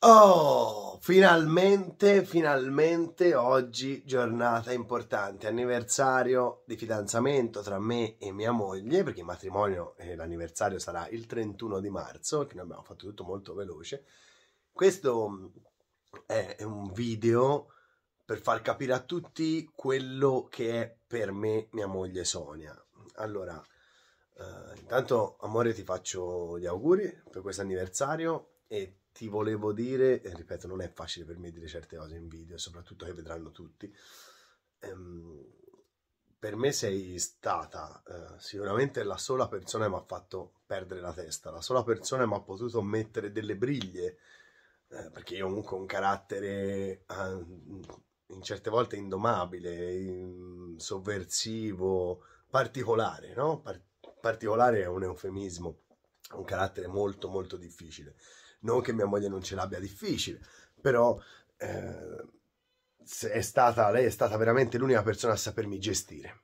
Oh, finalmente, finalmente oggi giornata importante, anniversario di fidanzamento tra me e mia moglie, perché il matrimonio e l'anniversario sarà il 31 di marzo, che noi abbiamo fatto tutto molto veloce. Questo mm, è un video per far capire a tutti quello che è per me mia moglie Sonia. Allora, eh, intanto amore ti faccio gli auguri per questo anniversario e ti volevo dire, e ripeto, non è facile per me dire certe cose in video, soprattutto che vedranno tutti. Ehm, per me sei stata eh, sicuramente la sola persona che mi ha fatto perdere la testa, la sola persona che mi ha potuto mettere delle briglie, eh, perché io comunque ho un carattere eh, in certe volte indomabile, in, sovversivo, particolare, no? Par particolare è un eufemismo, un carattere molto molto difficile non che mia moglie non ce l'abbia difficile, però eh, è stata, lei è stata veramente l'unica persona a sapermi gestire.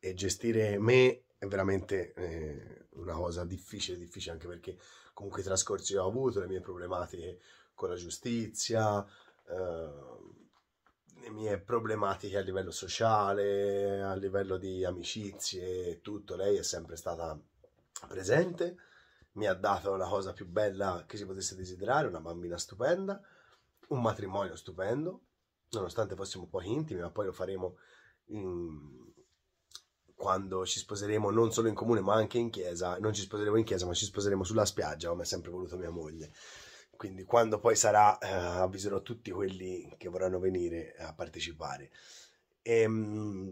E gestire me è veramente eh, una cosa difficile, difficile anche perché comunque i trascorsi che ho avuto, le mie problematiche con la giustizia, eh, le mie problematiche a livello sociale, a livello di amicizie, tutto, lei è sempre stata presente mi ha dato la cosa più bella che si potesse desiderare, una bambina stupenda, un matrimonio stupendo, nonostante fossimo un po' intimi, ma poi lo faremo in... quando ci sposeremo non solo in comune ma anche in chiesa, non ci sposeremo in chiesa ma ci sposeremo sulla spiaggia come ha sempre voluto mia moglie. Quindi quando poi sarà eh, avviserò tutti quelli che vorranno venire a partecipare. E, um,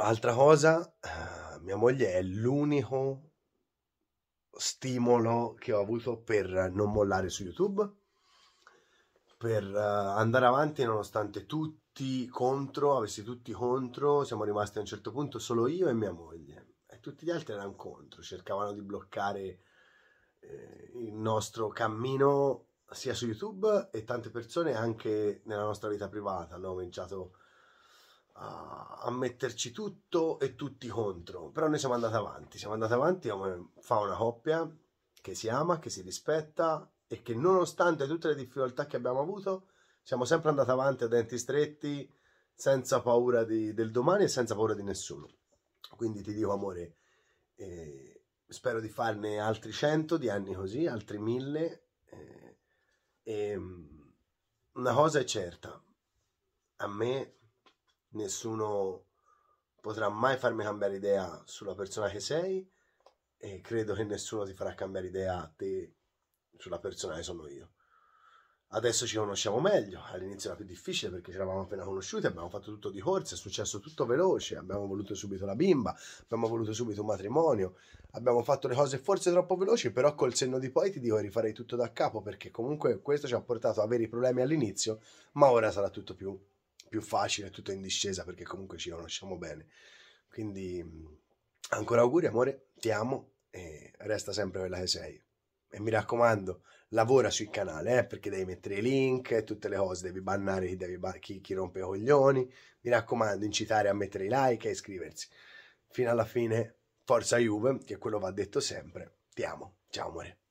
altra cosa, eh, mia moglie è l'unico stimolo che ho avuto per non mollare su YouTube, per eh, andare avanti nonostante tutti contro, avessi tutti contro, siamo rimasti a un certo punto solo io e mia moglie e tutti gli altri erano contro, cercavano di bloccare eh, il nostro cammino sia su YouTube e tante persone anche nella nostra vita privata hanno cominciato a a, a, metterci tutto e tutti contro, però noi siamo andati avanti, siamo andati avanti come fa una coppia che si ama, che si rispetta e che nonostante tutte le difficoltà che abbiamo avuto, siamo sempre andati avanti a denti stretti, senza paura di, del domani e senza paura di nessuno. Quindi ti dico amore, eh, spero di farne altri cento di anni così, altri mille. Eh, e mm, una cosa è certa, a me nessuno potrà mai farmi cambiare idea sulla persona che sei e credo che nessuno ti farà cambiare idea a te sulla persona che sono io. Adesso ci conosciamo meglio, all'inizio era più difficile perché ci eravamo appena conosciuti, abbiamo fatto tutto di corsa, è successo tutto veloce, abbiamo voluto subito la bimba, abbiamo voluto subito un matrimonio, abbiamo fatto le cose forse troppo veloci, però col senno di poi ti dico rifarei tutto da capo perché comunque questo ci ha portato a avere i problemi all'inizio, ma ora sarà tutto più più facile, tutto in discesa perché comunque ci conosciamo bene. Quindi ancora auguri amore, ti amo e resta sempre quella che sei. E mi raccomando, lavora sul canale eh, perché devi mettere i link, tutte le cose, devi bannare devi ban- chi, chi rompe i coglioni. Mi raccomando, incitare a mettere i like e iscriversi. Fino alla fine, forza Juve, che quello va detto sempre. Ti amo, ciao amore.